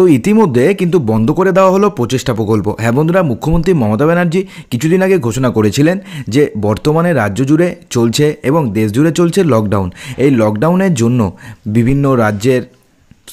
তো ইতিমধ্যে কিন্তু বন্ধ করে দেওয়া হলো প্রচেষ্টা প্রকল্প হ্যাঁ বন্ধুরা মুখ্যমন্ত্রী মমতা ব্যানার্জি কিছুদিন আগে ঘোষণা করেছিলেন যে বর্তমানে রাজ্য জুড়ে চলছে এবং দেশ জুড়ে চলছে লকডাউন এই লকডাউনের জন্য বিভিন্ন রাজ্যের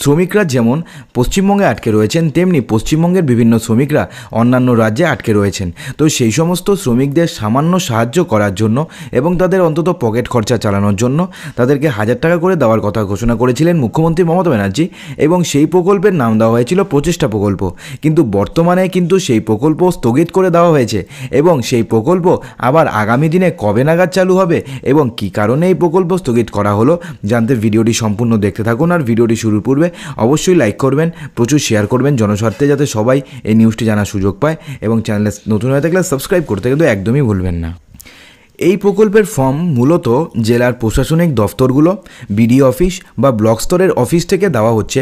শ্রমিকরা যেমন পশ্চিমবঙ্গে আটকে রয়েছেন তেমনি পশ্চিমবঙ্গের বিভিন্ন শ্রমিকরা অন্যান্য রাজ্যে আটকে রয়েছেন তো সেই সমস্ত শ্রমিকদের সামান্য সাহায্য করার জন্য এবং তাদের অন্তত পকেট খরচা চালানোর জন্য তাদেরকে হাজার টাকা করে দেওয়ার কথা ঘোষণা করেছিলেন মুখ্যমন্ত্রী মমতা ব্যানার্জি এবং সেই প্রকল্পের নাম দেওয়া হয়েছিল প্রচেষ্টা প্রকল্প কিন্তু বর্তমানে কিন্তু সেই প্রকল্প স্থগিত করে দেওয়া হয়েছে এবং সেই প্রকল্প আবার আগামী দিনে কবে নাগাদ চালু হবে এবং কি কারণে এই প্রকল্প স্থগিত করা হলো জানতে ভিডিওটি সম্পূর্ণ দেখতে থাকুন আর ভিডিওটি শুরুর পূর্বে হবে অবশ্যই লাইক করবেন প্রচুর শেয়ার করবেন জনস্বার্থে যাতে সবাই এই নিউজটি জানার সুযোগ পায় এবং চ্যানেলে নতুন হয়ে থাকলে সাবস্ক্রাইব করতে কিন্তু একদমই ভুলবেন না এই প্রকল্পের ফর্ম মূলত জেলার প্রশাসনিক দফতরগুলো বিডিও অফিস বা ব্লক স্তরের অফিস থেকে দেওয়া হচ্ছে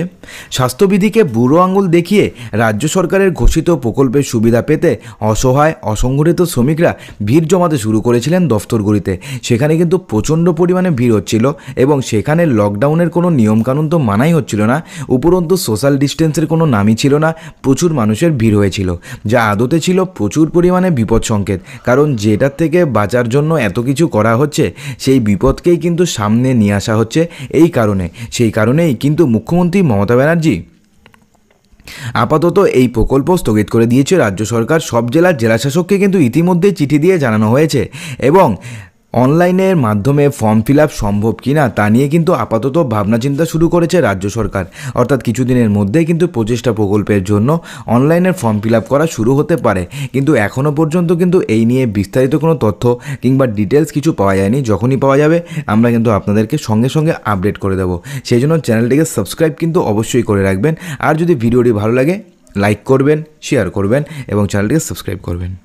স্বাস্থ্যবিধিকে বুড়ো আঙুল দেখিয়ে রাজ্য সরকারের ঘোষিত প্রকল্পের সুবিধা পেতে অসহায় অসংগঠিত শ্রমিকরা ভিড় জমাতে শুরু করেছিলেন দফতরগুলিতে সেখানে কিন্তু প্রচণ্ড পরিমাণে ভিড় হচ্ছিল এবং সেখানে লকডাউনের কোনো নিয়মকানুন তো মানাই হচ্ছিল না উপরন্তু সোশ্যাল ডিস্টেন্সের কোনো নামই ছিল না প্রচুর মানুষের ভিড় হয়েছিল যা আদতে ছিল প্রচুর পরিমাণে বিপদ সংকেত কারণ যেটার থেকে বাঁচার জন্য জন্য এত কিছু করা হচ্ছে সেই বিপদকেই কিন্তু সামনে নিয়ে আসা হচ্ছে এই কারণে সেই কারণেই কিন্তু মুখ্যমন্ত্রী মমতা ব্যানার্জি আপাতত এই প্রকল্প স্থগিত করে দিয়েছে রাজ্য সরকার সব জেলার জেলাশাসককে কিন্তু ইতিমধ্যে চিঠি দিয়ে জানানো হয়েছে এবং অনলাইনের মাধ্যমে ফর্ম ফিল আপ সম্ভব কি না তা নিয়ে কিন্তু আপাতত ভাবনা চিন্তা শুরু করেছে রাজ্য সরকার অর্থাৎ কিছুদিনের মধ্যেই কিন্তু প্রচেষ্টা প্রকল্পের জন্য অনলাইনের ফর্ম ফিল আপ করা শুরু হতে পারে কিন্তু এখনও পর্যন্ত কিন্তু এই নিয়ে বিস্তারিত কোনো তথ্য কিংবা ডিটেলস কিছু পাওয়া যায়নি যখনই পাওয়া যাবে আমরা কিন্তু আপনাদেরকে সঙ্গে সঙ্গে আপডেট করে দেবো সেই জন্য চ্যানেলটিকে সাবস্ক্রাইব কিন্তু অবশ্যই করে রাখবেন আর যদি ভিডিওটি ভালো লাগে লাইক করবেন শেয়ার করবেন এবং চ্যানেলটিকে সাবস্ক্রাইব করবেন